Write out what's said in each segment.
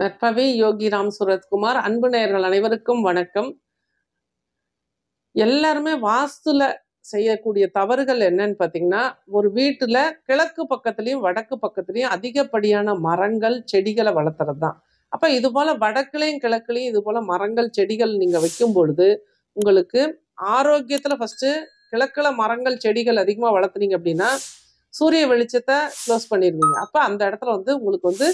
நட்பவே யோகி ராம் சுரத்குமார் அன்பு நேயர்கள் அனைவருக்கும் வணக்கம் எல்லாருமே வாஸ்துல செய்யக்கூடிய தவறுகள் என்னன்னு பார்த்தீங்கன்னா ஒரு வீட்டில் கிழக்கு பக்கத்துலையும் வடக்கு பக்கத்துலையும் அதிகப்படியான மரங்கள் செடிகளை வளர்த்துறது தான் அப்போ இது போல் வடக்குலையும் கிழக்குலையும் இது போல மரங்கள் செடிகள் நீங்கள் வைக்கும் பொழுது உங்களுக்கு ஆரோக்கியத்தில் ஃபர்ஸ்ட் கிழக்குல மரங்கள் செடிகள் அதிகமாக வளர்த்துனீங்க அப்படின்னா சூரிய வெளிச்சத்தை க்ளோஸ் பண்ணிடுவீங்க அப்போ அந்த இடத்துல வந்து உங்களுக்கு வந்து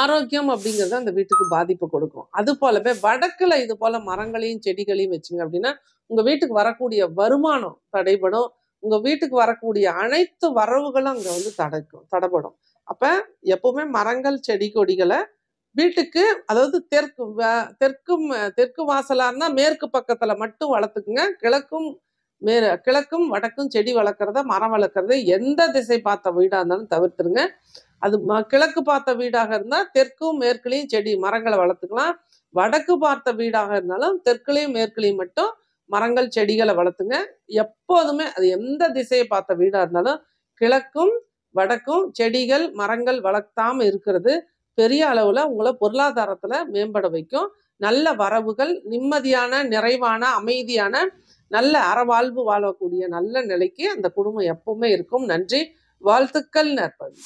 ஆரோக்கியம் அப்படிங்கிறது அந்த வீட்டுக்கு பாதிப்பு கொடுக்கும் அது போலவே வடக்குல இது போல மரங்களையும் செடிகளையும் வச்சுங்க அப்படின்னா உங்க வீட்டுக்கு வரக்கூடிய வருமானம் தடைபடும் உங்க வீட்டுக்கு வரக்கூடிய அனைத்து வரவுகளும் அங்க வந்து தடைக்கும் தடைபடும் அப்ப எப்பவுமே மரங்கள் செடி கொடிகளை வீட்டுக்கு அதாவது தெற்கு தெற்கும் தெற்கு வாசலா இருந்தா மேற்கு பக்கத்துல மட்டும் வளர்த்துக்குங்க கிழக்கும் மே கிழக்கும் வடக்கும் செடி வளர்க்குறத மரம் வளர்க்குறத எந்த திசை பார்த்த வீடாக இருந்தாலும் தவிர்த்துருங்க அது கிழக்கு பார்த்த வீடாக இருந்தால் தெற்கும் மேற்குலையும் செடி மரங்களை வளர்த்துக்கலாம் வடக்கு பார்த்த வீடாக இருந்தாலும் தெற்குலையும் மேற்குலையும் மட்டும் மரங்கள் செடிகளை வளர்த்துங்க எப்போதுமே அது எந்த திசையை பார்த்த வீடாக இருந்தாலும் கிழக்கும் வடக்கும் செடிகள் மரங்கள் வளர்த்தாமல் இருக்கிறது பெரிய அளவில் உங்களை பொருளாதாரத்தில் மேம்பட வைக்கும் நல்ல வரவுகள் நிம்மதியான நிறைவான அமைதியான நல்ல அறவாழ்வு வாழக்கூடிய நல்ல நிலைக்கு அந்த குடும்பம் எப்பவுமே இருக்கும் நன்றி வாழ்த்துக்கள் நற்பது